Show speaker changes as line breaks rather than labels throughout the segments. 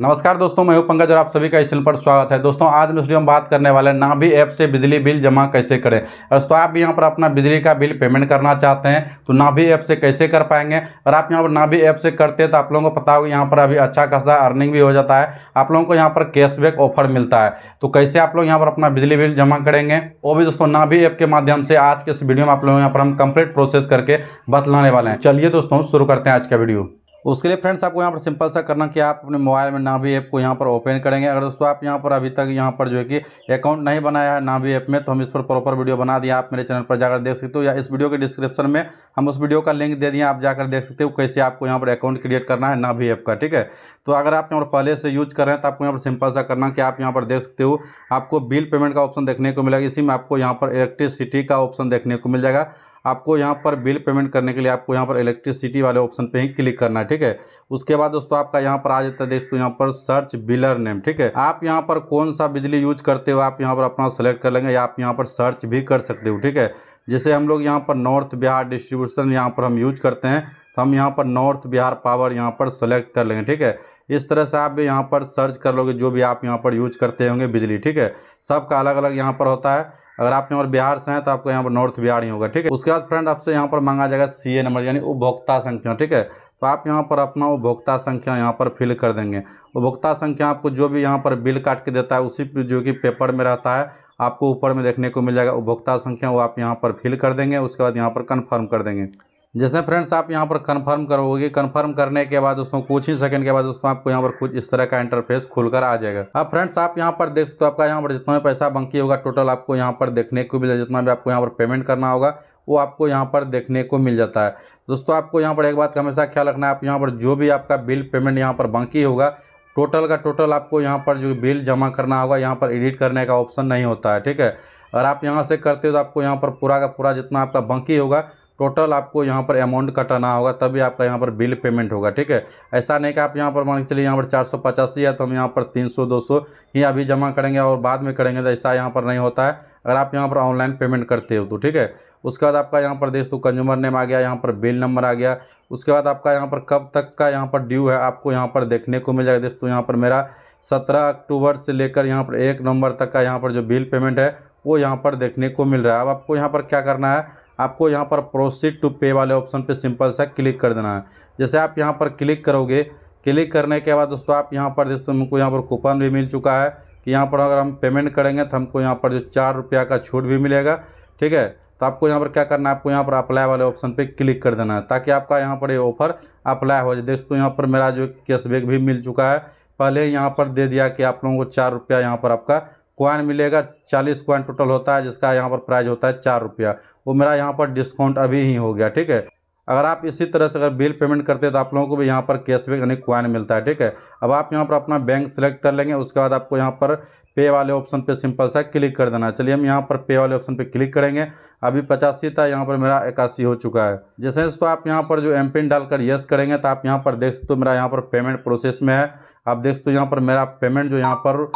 नमस्कार दोस्तों मैं हूं पंकज और आप सभी का इस चैनल पर स्वागत है दोस्तों आज मैं वीडियो में बात करने वाले हैं ना भी ऐप से बिजली बिल जमा कैसे करें और दोस्तों आप यहां पर अपना बिजली का बिल पेमेंट करना चाहते हैं तो नाभी ऐप से कैसे कर पाएंगे और आप यहां पर ना भी ऐप से करते हैं तो आप लोगों को पता होगा यहाँ पर अभी अच्छा खासा अर्निंग भी हो जाता है आप लोगों को यहाँ पर कैशबैक ऑफर मिलता है तो कैसे आप लोग यहाँ पर अपना बिजली बिल जमा करेंगे वो भी दोस्तों ना भी ऐप के माध्यम से आज के इस वीडियो में आप लोगों यहाँ पर हम कम्प्लीट प्रोसेस करके बतलाने वाले हैं चलिए दोस्तों शुरू करते हैं आज का वीडियो उसके लिए फ्रेंड्स आपको यहाँ पर सिंपल सा करना कि आप अपने मोबाइल में ना भी ऐप को यहाँ पर ओपन करेंगे अगर दोस्तों आप यहाँ पर अभी तक यहाँ पर जो है कि अकाउंट नहीं बनाया है ना भी ऐप में तो हम इस पर प्रॉपर वीडियो बना दिया आप मेरे चैनल पर जाकर देख सकते हो या इस वीडियो के डिस्क्रिप्शन में हम उस वीडियो का लिंक दे दिए आप जाकर देख सकते हो कैसे आपको यहाँ पर अकाउंट क्रिएट करना है ना भी ऐप का ठीक है तो अगर आप यहाँ पर पहले से यूज कर रहे हैं तो आपको यहाँ पर सिंपल सा करना कि आप यहाँ पर देख सकते हो आपको बिल पेमेंट का ऑप्शन देखने को मिलेगा इसी में आपको यहाँ पर इलेक्ट्रिसिटी का ऑप्शन देखने को मिल जाएगा आपको यहाँ पर बिल पेमेंट करने के लिए आपको यहाँ पर इलेक्ट्रिसिटी वाले ऑप्शन पे ही क्लिक करना है ठीक है उसके बाद दोस्तों आपका यहाँ पर आ जाता है देखो यहाँ पर सर्च बिलर नेम ठीक है आप यहाँ पर कौन सा बिजली यूज करते हो आप यहाँ पर अपना सेलेक्ट कर लेंगे या आप यहाँ पर सर्च भी कर सकते हो ठीक है जैसे हम लोग यहाँ पर नॉर्थ बिहार डिस्ट्रीब्यूशन यहाँ पर हम यूज करते हैं तो हम यहाँ पर नॉर्थ बिहार पावर यहाँ पर सेलेक्ट कर लेंगे ठीक है इस तरह से आप यहाँ पर सर्च कर लोगे जो भी आप यहाँ पर यूज करते होंगे बिजली ठीक है सबका अलग अलग यहाँ पर होता है अगर आप यहाँ पर बिहार से हैं तो आपको यहाँ पर नॉर्थ बिहार ही होगा ठीक है उसके बाद फ्रेंड आपसे यहाँ पर मांगा जाएगा सी नंबर यानी उपभोक्ता संख्या ठीक है तो आप यहाँ पर अपना उपभोक्ता संख्या यहाँ पर फिल कर देंगे उपभोक्ता संख्या आपको जो भी यहाँ पर बिल काट के देता है उसी जो कि पेपर में रहता है आपको ऊपर में देखने को मिल जाएगा उपभोक्ता संख्या वो आप यहाँ पर फिल कर देंगे उसके बाद यहाँ पर कन्फर्म कर देंगे जैसे फ्रेंड्स आप यहाँ पर कन्फर्म करोगे कन्फर्म करने के बाद दोस्तों कुछ ही सेकंड के बाद दोस्तों आपको यहाँ पर कुछ इस तरह का इंटरफेस खुलकर आ जाएगा अब फ्रेंड्स आप यहाँ पर देख सकते हो आपका यहाँ पर जितना पैसा बंकी होगा टोटल आपको यहाँ पर देखने को मिलेगा जितना भी आपको यहाँ पर पेमेंट करना होगा वो आपको यहाँ पर देखने को मिल जाता है दोस्तों आपको यहाँ पर एक बात का हमेशा ख्याल रखना है आप यहाँ पर जो भी आपका बिल पेमेंट यहाँ पर बंकी होगा टोटल का टोटल आपको यहाँ पर जो बिल जमा करना होगा यहाँ पर एडिट करने का ऑप्शन नहीं होता है ठीक है और आप यहाँ से करते हो तो आपको यहाँ पर पूरा का पूरा जितना आपका बंकी होगा टोटल आपको यहाँ पर अमाउंट कटाना होगा तभी आपका यहाँ पर बिल पेमेंट होगा ठीक है ऐसा नहीं कि आप यहाँ पर मान के चलिए यहाँ पर चार सौ पचासी है तो हम यहाँ पर तीन सौ दो सौ ही अभी जमा करेंगे और बाद में करेंगे तो ऐसा यहाँ पर नहीं होता है अगर आप यहाँ पर ऑनलाइन पेमेंट करते हो तो ठीक है उसके बाद आपका यहाँ पर देश तो कंज्यूमर नेम आ गया यहाँ पर बिल नंबर आ गया उसके बाद आपका यहाँ पर कब तक का यहाँ पर ड्यू है आपको यहाँ पर देखने को मिल जाएगा दोस्तों यहाँ पर मेरा सत्रह अक्टूबर से लेकर यहाँ पर एक नवंबर तक का यहाँ पर जो बिल पेमेंट है वो यहाँ पर देखने को मिल रहा है अब आपको यहाँ पर क्या करना है आपको यहाँ पर प्रोसीड टू पे वाले ऑप्शन पे सिंपल सा क्लिक कर देना है जैसे आप यहाँ पर क्लिक करोगे क्लिक करने के बाद दोस्तों आप यहाँ पर दोस्तों हमको यहाँ पर कूपन भी मिल चुका है कि यहाँ पर अगर हम पेमेंट करेंगे तो हमको यहाँ पर जो चार रुपया का छूट भी मिलेगा ठीक है तो आपको यहाँ पर क्या करना है आपको यहाँ पर अप्लाई वाले ऑप्शन पर क्लिक कर देना है ताकि आपका यहाँ पर ये ऑफ़र अप्लाई हो जाए दोस्तों यहाँ पर मेरा जो कैशबैक भी मिल चुका है पहले यहाँ पर दे दिया कि आप लोगों को चार रुपया यहाँ पर आपका क्वाइन मिलेगा चालीस क्वाइन टोटल होता है जिसका यहाँ पर प्राइस होता है चार रुपया वो मेरा यहाँ पर डिस्काउंट अभी ही हो गया ठीक है अगर आप इसी तरह से अगर बिल पेमेंट करते हैं तो आप लोगों को भी यहाँ पर कैशबैक यानी क्वाइन मिलता है ठीक है अब आप यहाँ पर अपना बैंक सेलेक्ट कर लेंगे उसके बाद आपको यहाँ पर पे वाले ऑप्शन पर सिंपल सा क्लिक कर देना है चलिए हम यहाँ पर पे वाले ऑप्शन पर क्लिक करेंगे अभी पचासी था यहाँ पर मेरा इक्यासी हो चुका है जैसे तो आप यहाँ पर जो एम पिन डालकर यस करेंगे तो आप यहाँ पर देख सकते हो मेरा यहाँ पर पेमेंट प्रोसेस में है आप देख सकते हो यहाँ पर मेरा पेमेंट जो यहाँ पर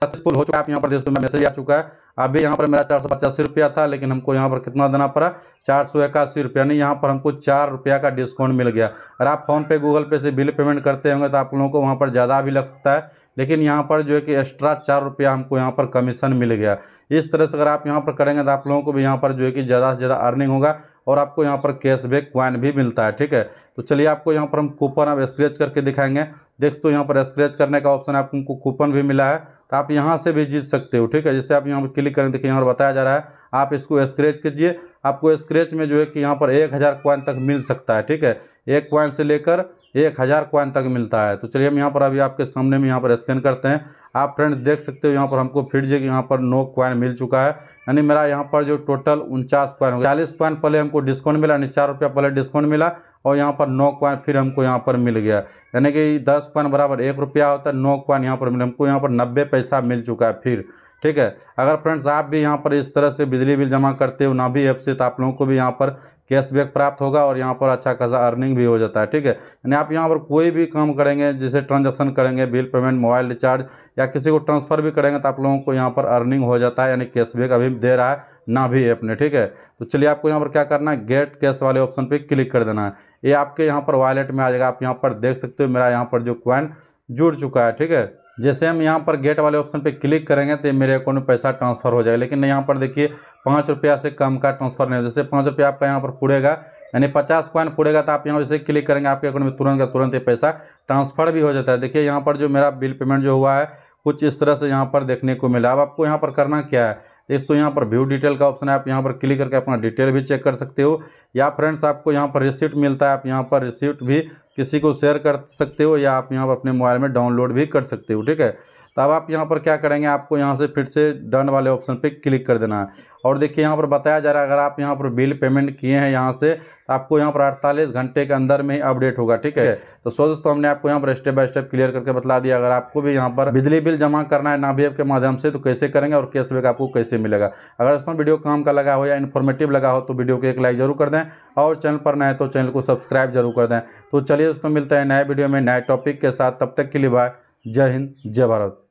सक्सेसफुल हो चुका है आप यहाँ पर दोस्तों में मैसेज आ चुका है अभी यहाँ पर मेरा चार सौ पचासी रुपया था लेकिन हमको यहाँ पर कितना देना पड़ा चार सौ इक्यासी रुपया नहीं यहाँ पर हमको चार रुपया का डिस्काउंट मिल गया अगर आप फ़ोनपे गूगल पे से बिल पेमेंट करते होंगे तो आप लोगों को वहाँ पर ज़्यादा भी लग सकता है लेकिन यहाँ पर जो है कि एक्स्ट्रा चार रुपया हमको यहाँ पर कमीशन मिल गया इस तरह से अगर आप यहाँ पर करेंगे तो आप लोगों को भी यहाँ पर जो है कि ज़्यादा से ज़्यादा अर्निंग होगा और आपको यहाँ पर कैशबैक क्वाइन भी मिलता है ठीक है तो चलिए आपको यहाँ पर हम कूपन अब स्क्रेच करके दिखाएंगे देख तो यहाँ पर स्क्रेच करने का ऑप्शन आपको कूपन भी मिला है तो आप यहाँ से भी जीत सकते हो ठीक है जैसे आप यहाँ पर क्लिक करें देखिए यहाँ पर बताया जा रहा है आप इसको स्क्रेच कीजिए आपको स्क्रैच में जो है कि यहाँ पर एक हज़ार क्वाइन तक मिल सकता है ठीक है एक क्वाइन से लेकर एक हज़ार क्वाइन तक मिलता है तो चलिए हम यहाँ पर अभी आपके सामने में यहाँ पर स्कैन करते हैं आप फ्रेंड देख सकते हो यहाँ पर हमको फिर जी यहाँ पर नो क्वाइन मिल चुका है यानी मेरा यहाँ पर जो टोटल उनचास क्वाइन चालीस क्वाइन पहले हमको डिस्काउंट मिला यानी चार रुपया पहले डिस्काउंट मिला और यहाँ पर नौ क्वाइन फिर हमको यहाँ पर मिल गया यानी कि दस क्वाइन बराबर एक रुपया होता है नौ क्वाइन यहाँ पर मिला हमको यहाँ पर नब्बे पैसा मिल चुका है फिर ठीक है अगर फ्रेंड्स आप भी यहाँ पर इस तरह से बिजली बिल जमा करते हो ना भी ऐप से तो आप लोगों को भी यहाँ पर कैशबैक प्राप्त होगा और यहाँ पर अच्छा खासा अर्निंग भी हो जाता है ठीक है यानी आप यहाँ पर कोई भी काम करेंगे जैसे ट्रांजैक्शन करेंगे बिल पेमेंट मोबाइल रिचार्ज या किसी को ट्रांसफ़र भी करेंगे तो आप लोगों को यहाँ पर अर्निंग हो जाता है यानी कैशबैक अभी दे रहा है ना भी ऐप ने ठीक है तो चलिए आपको यहाँ पर क्या करना है गेट कैश वाले ऑप्शन पर क्लिक कर देना है ये आपके यहाँ पर वॉलेट में आ जाएगा आप यहाँ पर देख सकते हो मेरा यहाँ पर जो क्वाइन जुड़ चुका है ठीक है जैसे हम यहाँ पर गेट वाले ऑप्शन पे क्लिक करेंगे तो मेरे अकाउंट में पैसा ट्रांसफर हो जाएगा लेकिन यहाँ पर देखिए पाँच रुपया से कम का ट्रांसफर नहीं हो जैसे पाँच रुपया आपका यहाँ पर पूरेगा यानी पचास कॉइन पूरेगा तो आप यहाँ जैसे क्लिक करेंगे आपके अकाउंट में तुरंत का तुरंत ये पैसा ट्रांसफर भी हो जाता है देखिए यहाँ पर जो मेरा बिल पेमेंट जो हुआ है कुछ इस तरह से यहाँ पर देखने को मिला अब आपको यहाँ पर करना क्या है इस तो यहाँ पर व्यू डिटेल का ऑप्शन है आप यहाँ पर क्लिक करके अपना डिटेल भी चेक कर सकते हो या फ्रेंड्स आपको यहाँ पर रिसिप्ट मिलता है आप यहाँ पर रिसिप्ट भी किसी को शेयर कर सकते हो या आप यहाँ पर अपने मोबाइल में डाउनलोड भी कर सकते हो ठीक है तब तो आप यहाँ पर क्या करेंगे आपको यहाँ से फिर से डन वाले ऑप्शन पे क्लिक कर देना है और देखिए यहाँ पर बताया जा रहा है अगर आप यहाँ पर बिल पेमेंट किए हैं यहाँ से तो आपको यहाँ पर अड़तालीस घंटे के अंदर में ही अपडेट होगा ठीक है तो सो दोस्तों हमने आपको यहाँ पर स्टेप बाय स्टेप क्लियर करके बता दिया अगर आपको भी यहाँ पर बिजली बिल जमा करना है नाभी के माध्यम से तो कैसे करेंगे और कैशबैक आपको कैसे मिलेगा अगर दोस्तों वीडियो काम का लगा हो या इन्फॉर्मेटिव लगा हो तो वीडियो को एक लाइक जरूर कर दें और चैनल पर नए तो चैनल को सब्सक्राइब जरूर कर दें तो चलिए दोस्तों मिलते हैं नए वीडियो में नए टॉपिक के साथ तब तक के लिए बाय जय हिंद जय भारत